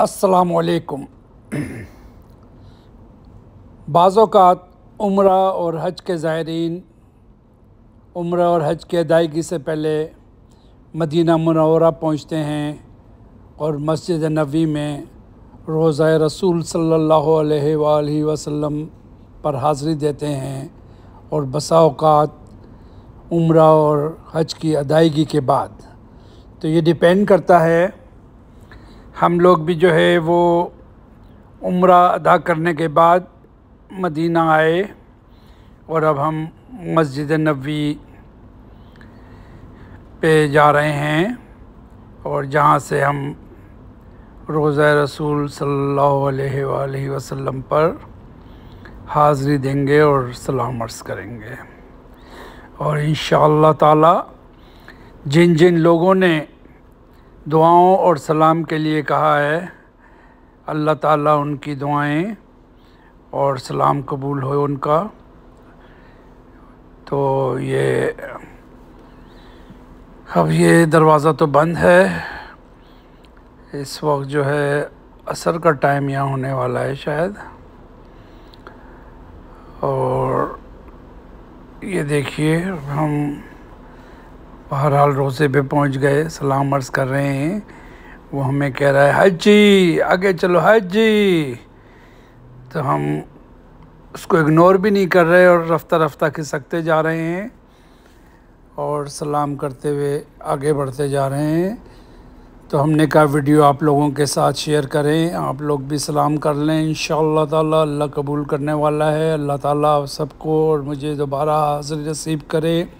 असलकुम बाज़ात उम्र और हज के ज़ायरीन उम्र और हज की अदायगी से पहले मदीना मनौरा पहुँचते हैं और मस्जिद नबी में रोज़ा रसूल सल्ला वसम पर हाज़री देते हैं और बसाओकात उम्र और हज की अदायगी के बाद तो ये डिपेंड करता है हम लोग भी जो है वो उम्र अदा करने के बाद मदीना आए और अब हम मस्जिद नबी पे जा रहे हैं और जहाँ से हम रोज़ा रसूल सल्लल्लाहु अलैहि वसल्लम पर हाज़री देंगे और सलाम अर्ज़ करेंगे और इन ताला जिन जिन लोगों ने दुआओं और सलाम के लिए कहा है अल्लाह ताला उनकी दुआएं और सलाम कबूल हो उनका तो ये अब ये दरवाज़ा तो बंद है इस वक्त जो है असर का टाइम यहाँ होने वाला है शायद और ये देखिए हम बहरहाल रोज़े पे पहुंच गए सलाम अर्ज़ कर रहे हैं वो हमें कह रहा है जी आगे चलो जी तो हम उसको इग्नोर भी नहीं कर रहे और रफ्ता रफ्ता खिसकते जा रहे हैं और सलाम करते हुए आगे बढ़ते जा रहे हैं तो हमने कहा वीडियो आप लोगों के साथ शेयर करें आप लोग भी सलाम कर लें इन शाह अल्लाह कबूल करने वाला है अल्लाह ताला सबको और मुझे दोबारा हाजिर नसीब करें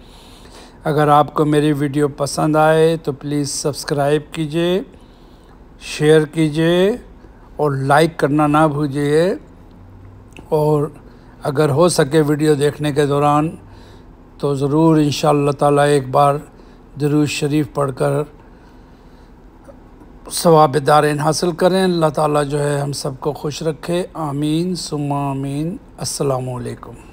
अगर आपको मेरी वीडियो पसंद आए तो प्लीज़ सब्सक्राइब कीजिए शेयर कीजिए और लाइक करना ना भूलिए और अगर हो सके वीडियो देखने के दौरान तो ज़रूर इन ताला एक बार दरूज शरीफ पढ़कर सवाबदार हासिल करें अल्लाह ताला जो है हम सबको खुश रखे आमीन सुमा आमीन असलकम